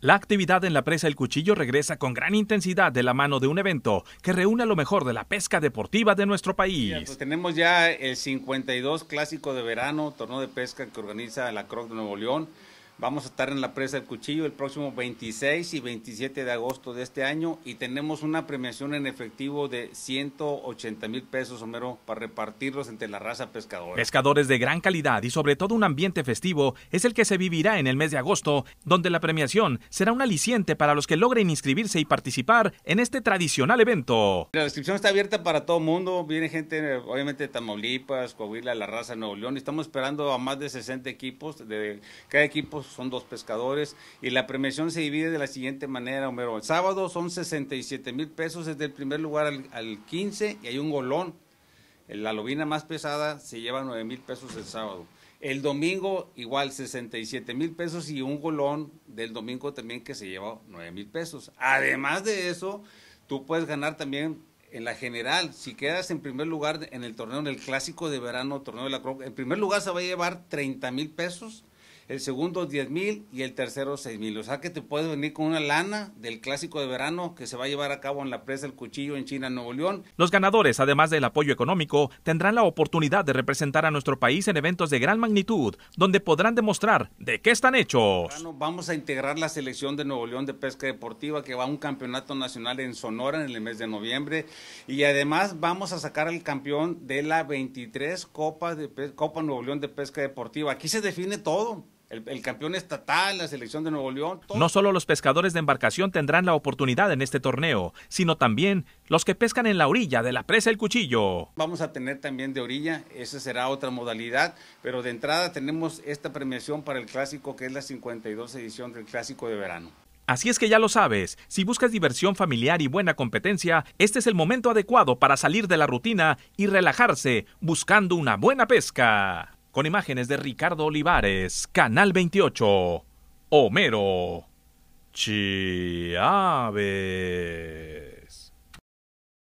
La actividad en la presa El Cuchillo regresa con gran intensidad de la mano de un evento que reúne lo mejor de la pesca deportiva de nuestro país. Pues, tenemos ya el 52 clásico de verano, torneo de pesca que organiza la Croc de Nuevo León. Vamos a estar en la presa del cuchillo el próximo 26 y 27 de agosto de este año y tenemos una premiación en efectivo de 180 mil pesos, menos para repartirlos entre la raza pescadora. Pescadores de gran calidad y sobre todo un ambiente festivo es el que se vivirá en el mes de agosto, donde la premiación será un aliciente para los que logren inscribirse y participar en este tradicional evento. La inscripción está abierta para todo el mundo, viene gente obviamente de Tamaulipas, Coahuila, La Raza, Nuevo León, y estamos esperando a más de 60 equipos, de cada equipo son dos pescadores, y la premiación se divide de la siguiente manera, Homero. El sábado son 67 mil pesos ...es el primer lugar al, 15 y hay un golón. La lobina más pesada se lleva 9 mil pesos el sábado. El domingo igual 67 mil pesos y un golón del domingo también que se lleva 9 mil pesos. Además de eso, tú puedes ganar también en la general. Si quedas en primer lugar en el torneo, en el clásico de verano, torneo de la Croc, en primer lugar se va a llevar 30 mil pesos el segundo 10 mil y el tercero 6 mil. O sea que te puedes venir con una lana del clásico de verano que se va a llevar a cabo en la presa El Cuchillo en China, Nuevo León. Los ganadores, además del apoyo económico, tendrán la oportunidad de representar a nuestro país en eventos de gran magnitud, donde podrán demostrar de qué están hechos. Vamos a integrar la selección de Nuevo León de pesca deportiva que va a un campeonato nacional en Sonora en el mes de noviembre y además vamos a sacar al campeón de la 23 Copa de Copa Nuevo León de pesca deportiva. Aquí se define todo el, campeón estatal, la selección de Nuevo León. No solo los pescadores de embarcación tendrán la oportunidad en este torneo, sino también los que pescan en la orilla de la presa El Cuchillo. Vamos a tener también de orilla, esa será otra modalidad, pero de entrada tenemos esta premiación para el clásico que es la 52 edición del clásico de verano. Así es que ya lo sabes, si buscas diversión familiar y buena competencia, este es el momento adecuado para salir de la rutina y relajarse buscando una buena pesca con imágenes de Ricardo Olivares, Canal 28, Homero Chiave.